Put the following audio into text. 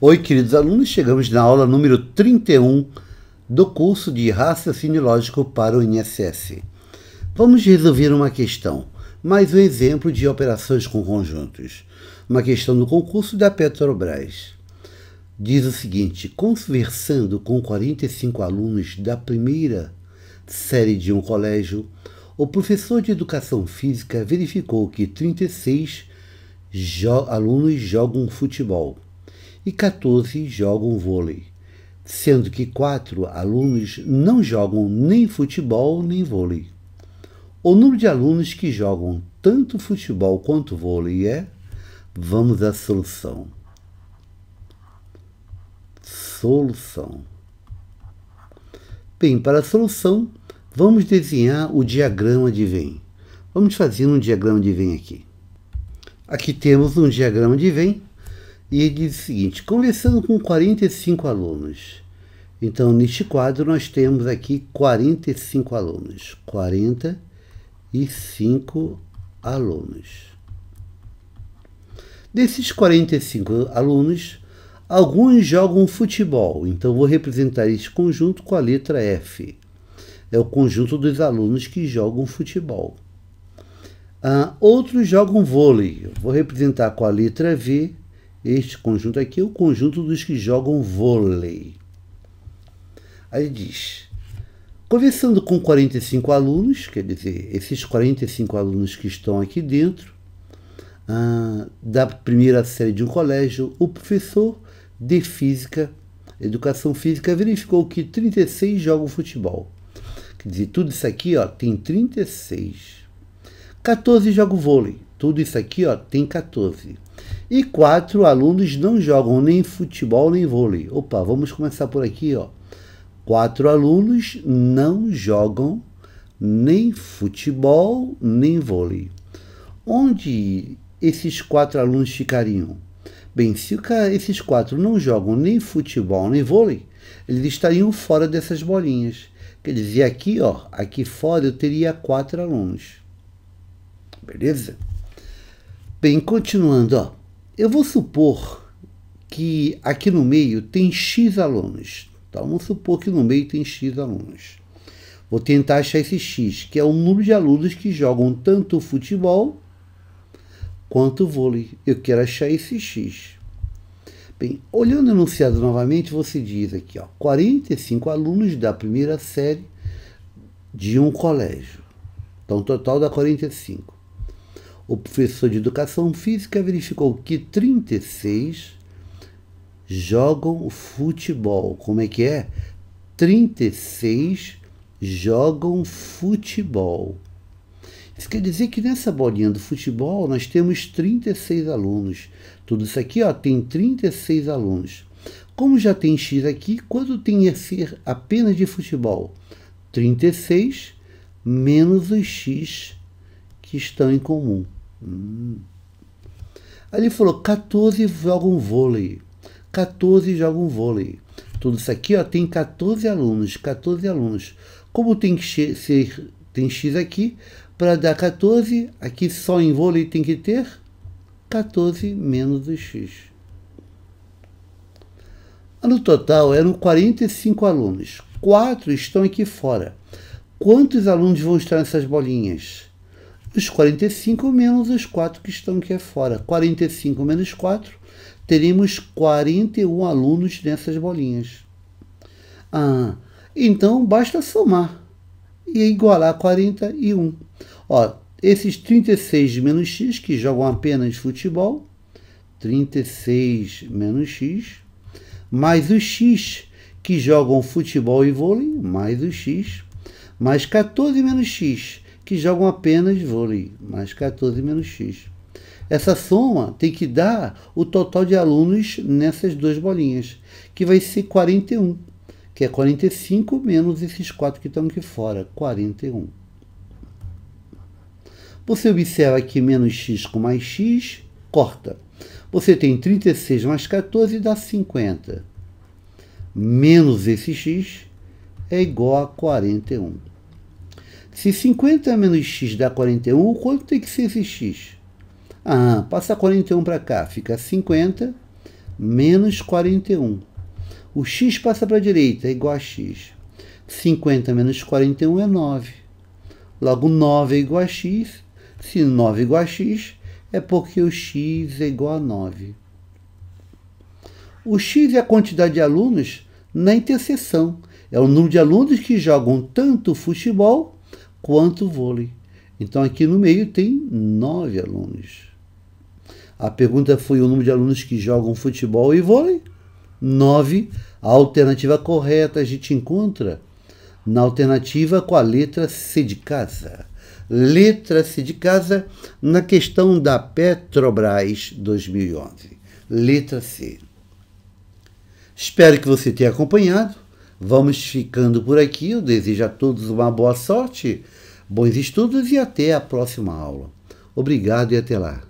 Oi, queridos alunos, chegamos na aula número 31 do curso de Raciocínio Lógico para o INSS. Vamos resolver uma questão, mais um exemplo de operações com conjuntos, uma questão do concurso da Petrobras diz o seguinte: conversando com 45 alunos da primeira série de um colégio, o professor de educação física verificou que 36 jo alunos jogam futebol e 14 jogam vôlei, sendo que 4 alunos não jogam nem futebol nem vôlei. O número de alunos que jogam tanto futebol quanto vôlei é? Vamos à solução solução. Bem, para a solução, vamos desenhar o diagrama de Venn. Vamos fazer um diagrama de Venn aqui. Aqui temos um diagrama de Venn e ele diz o seguinte, conversando com 45 alunos. Então, neste quadro, nós temos aqui 45 alunos. 45 alunos. Desses 45 alunos, Alguns jogam futebol, então vou representar esse conjunto com a letra F. É o conjunto dos alunos que jogam futebol. Uh, outros jogam vôlei. vou representar com a letra V. Este conjunto aqui é o conjunto dos que jogam vôlei. Aí diz: conversando com 45 alunos, quer dizer, esses 45 alunos que estão aqui dentro, uh, da primeira série de um colégio, o professor de Física, Educação Física, verificou que 36 jogam futebol. Quer dizer, tudo isso aqui ó, tem 36. 14 jogam vôlei. Tudo isso aqui ó, tem 14. E 4 alunos não jogam nem futebol nem vôlei. Opa, vamos começar por aqui. ó. 4 alunos não jogam nem futebol nem vôlei. Onde esses quatro alunos ficariam? Bem, se cara, esses quatro não jogam nem futebol nem vôlei, eles estariam fora dessas bolinhas. Quer dizer, aqui, ó, aqui fora eu teria quatro alunos. Beleza? Bem, continuando, ó. Eu vou supor que aqui no meio tem X alunos. Então, vamos supor que no meio tem X alunos. Vou tentar achar esse X, que é o número de alunos que jogam tanto futebol quanto vôlei. Eu quero achar esse x. Bem, olhando o enunciado novamente, você diz aqui, ó, 45 alunos da primeira série de um colégio. Então, o total dá 45. O professor de educação física verificou que 36 jogam futebol. Como é que é? 36 jogam futebol. Isso quer dizer que nessa bolinha do futebol nós temos 36 alunos. Tudo isso aqui ó, tem 36 alunos. Como já tem x aqui, quanto tem a ser apenas de futebol? 36 menos os x que estão em comum. Hum. Aí ele falou: 14 jogam vôlei. 14 jogam vôlei. Tudo isso aqui ó, tem 14 alunos. 14 alunos. Como tem que ser tem x aqui, para dar 14, aqui só em vôlei tem que ter 14 menos o x. No total eram 45 alunos. Quatro estão aqui fora. Quantos alunos vão estar nessas bolinhas? Os 45 menos os 4 que estão aqui fora. 45 menos 4, teremos 41 alunos nessas bolinhas. Ah, então basta somar e igualar a 41. Ó, esses 36 menos x, que jogam apenas futebol, 36 menos x, mais o x, que jogam futebol e vôlei, mais o x, mais 14 menos x, que jogam apenas vôlei, mais 14 menos x. Essa soma tem que dar o total de alunos nessas duas bolinhas, que vai ser 41 que é 45 menos esses 4 que estão aqui fora, 41. Você observa que menos x com mais x, corta. Você tem 36 mais 14 dá 50. Menos esse x é igual a 41. Se 50 menos x dá 41, o quanto tem que ser esse x? Ah, passa 41 para cá, fica 50 menos 41. O x passa para a direita, é igual a x. 50 menos 41 é 9. Logo, 9 é igual a x. Se 9 é igual a x, é porque o x é igual a 9. O x é a quantidade de alunos na interseção. É o número de alunos que jogam tanto futebol quanto vôlei. Então, aqui no meio tem 9 alunos. A pergunta foi o número de alunos que jogam futebol e vôlei? 9 a alternativa correta a gente encontra na alternativa com a letra C de casa. Letra C de casa na questão da Petrobras 2011. Letra C. Espero que você tenha acompanhado. Vamos ficando por aqui. Eu desejo a todos uma boa sorte, bons estudos e até a próxima aula. Obrigado e até lá.